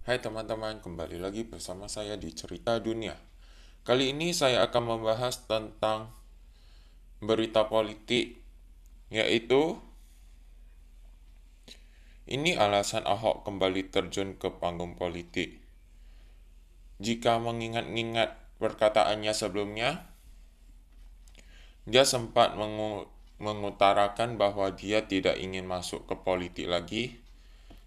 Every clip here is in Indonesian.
Hai teman-teman, kembali lagi bersama saya di Cerita Dunia. Kali ini saya akan membahas tentang berita politik, yaitu ini alasan Ahok kembali terjun ke panggung politik. Jika mengingat-ingat perkataannya sebelumnya, dia sempat mengu mengutarakan bahwa dia tidak ingin masuk ke politik lagi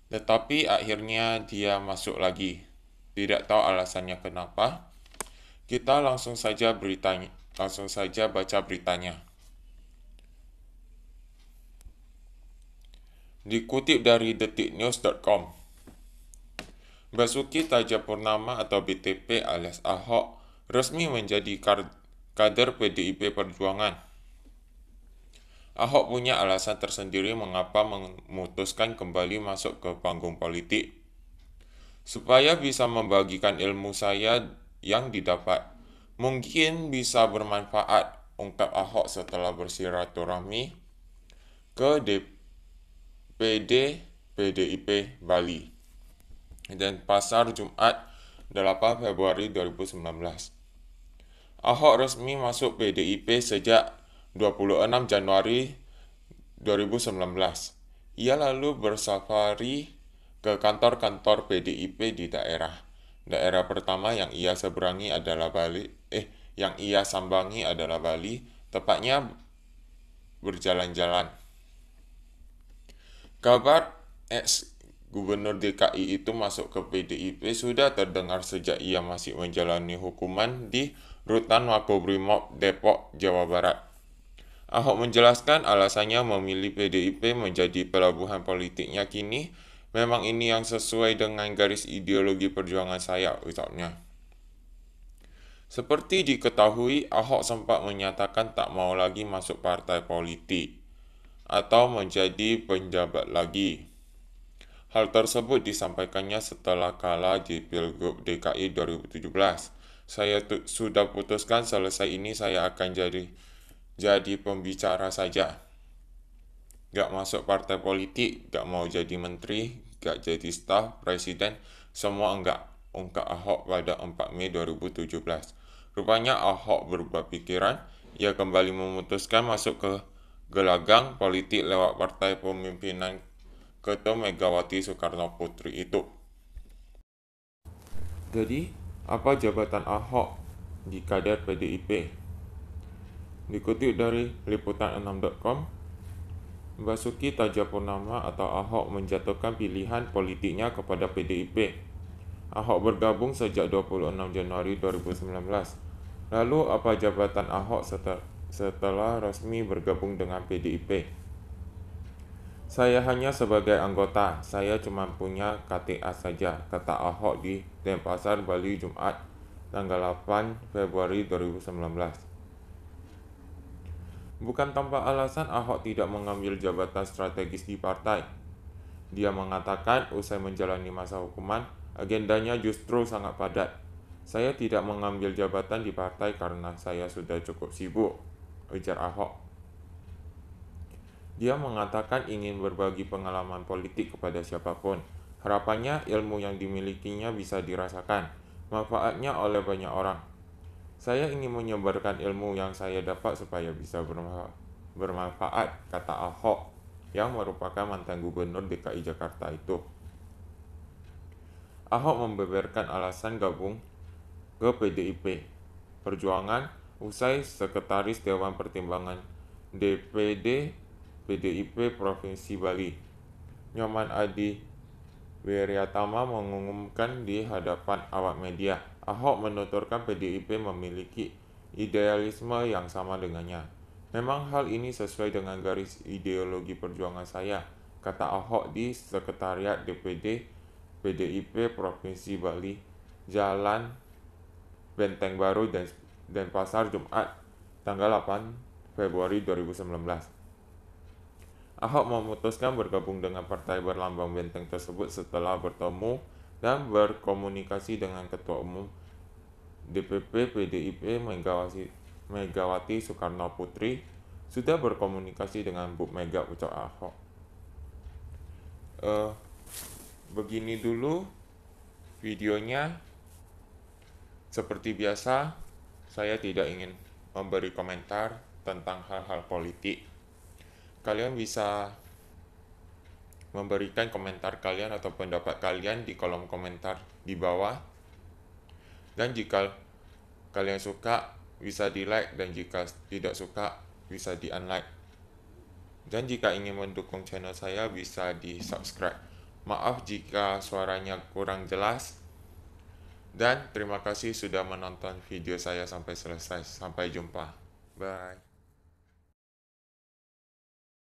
tetapi akhirnya dia masuk lagi. Tidak tahu alasannya kenapa. Kita langsung saja beritanya, langsung saja baca beritanya. Dikutip dari detiknews.com, Basuki Tajapurnama atau BTP alias Ahok resmi menjadi kader PDIP Perjuangan Ahok punya alasan tersendiri mengapa memutuskan kembali masuk ke panggung politik supaya bisa membagikan ilmu saya yang didapat. Mungkin bisa bermanfaat, ungkap Ahok setelah bersilaturahmi ke DPD PDIP Bali dan pasar Jumat 8 Februari 2019. Ahok resmi masuk PDIP sejak 26 Januari 2019. Ia lalu bersafari ke kantor-kantor PDIP di daerah. Daerah pertama yang ia seberangi adalah Bali, eh yang ia sambangi adalah Bali, tepatnya berjalan-jalan. Kabar ex Gubernur DKI itu masuk ke PDIP sudah terdengar sejak ia masih menjalani hukuman di Rutan Makobrimob Depok, Jawa Barat. Ahok menjelaskan alasannya memilih PDIP menjadi pelabuhan politiknya kini, memang ini yang sesuai dengan garis ideologi perjuangan saya, ucapnya. Seperti diketahui, Ahok sempat menyatakan tak mau lagi masuk partai politik atau menjadi penjabat lagi. Hal tersebut disampaikannya setelah kalah di Pilgub DKI 2017. Saya sudah putuskan selesai ini saya akan jadi jadi pembicara saja. Gak masuk partai politik, gak mau jadi menteri, gak jadi staf, presiden, semua enggak. Ungkap Ahok pada 4 Mei 2017. Rupanya Ahok berubah pikiran, ia kembali memutuskan masuk ke gelagang politik lewat partai pemimpinan ketua Megawati Soekarno Putri itu. Jadi, apa jabatan Ahok di kader PDIP? Dikutip dari liputan6.com, Basuki Tajapurnama atau Ahok menjatuhkan pilihan politiknya kepada PDIP. Ahok bergabung sejak 26 Januari 2019. Lalu apa jabatan Ahok setelah resmi bergabung dengan PDIP? Saya hanya sebagai anggota, saya cuma punya KTA saja, kata Ahok di Denpasar, Bali Jumat, tanggal 8 Februari 2019. Bukan tanpa alasan Ahok tidak mengambil jabatan strategis di partai. Dia mengatakan usai menjalani masa hukuman, agendanya justru sangat padat. Saya tidak mengambil jabatan di partai karena saya sudah cukup sibuk, ujar Ahok. Dia mengatakan ingin berbagi pengalaman politik kepada siapapun. Harapannya ilmu yang dimilikinya bisa dirasakan, manfaatnya oleh banyak orang. Saya ingin menyebarkan ilmu yang saya dapat supaya bisa bermanfaat, kata Ahok yang merupakan mantan gubernur DKI Jakarta itu. Ahok membeberkan alasan gabung ke PDIP. Perjuangan usai Sekretaris Dewan Pertimbangan DPD PDIP Provinsi Bali, Nyoman Adi Wiryatama mengumumkan di hadapan awak media. Ahok menuturkan PDIP memiliki idealisme yang sama dengannya. Memang hal ini sesuai dengan garis ideologi perjuangan saya, kata Ahok di Sekretariat DPD PDIP Provinsi Bali, Jalan Benteng Baru dan Pasar Jumat tanggal 8 Februari 2019. Ahok memutuskan bergabung dengan partai berlambang benteng tersebut setelah bertemu dan berkomunikasi dengan Ketua Umum DPP PDIP Megawati, Megawati Soekarno Putri sudah berkomunikasi dengan Bu Mega ucap Ahok. Uh, begini dulu videonya. Seperti biasa, saya tidak ingin memberi komentar tentang hal-hal politik kalian bisa memberikan komentar kalian atau pendapat kalian di kolom komentar di bawah. Dan jika kalian suka, bisa di-like dan jika tidak suka, bisa di-unlike. Dan jika ingin mendukung channel saya, bisa di-subscribe. Maaf jika suaranya kurang jelas. Dan terima kasih sudah menonton video saya sampai selesai. Sampai jumpa. Bye.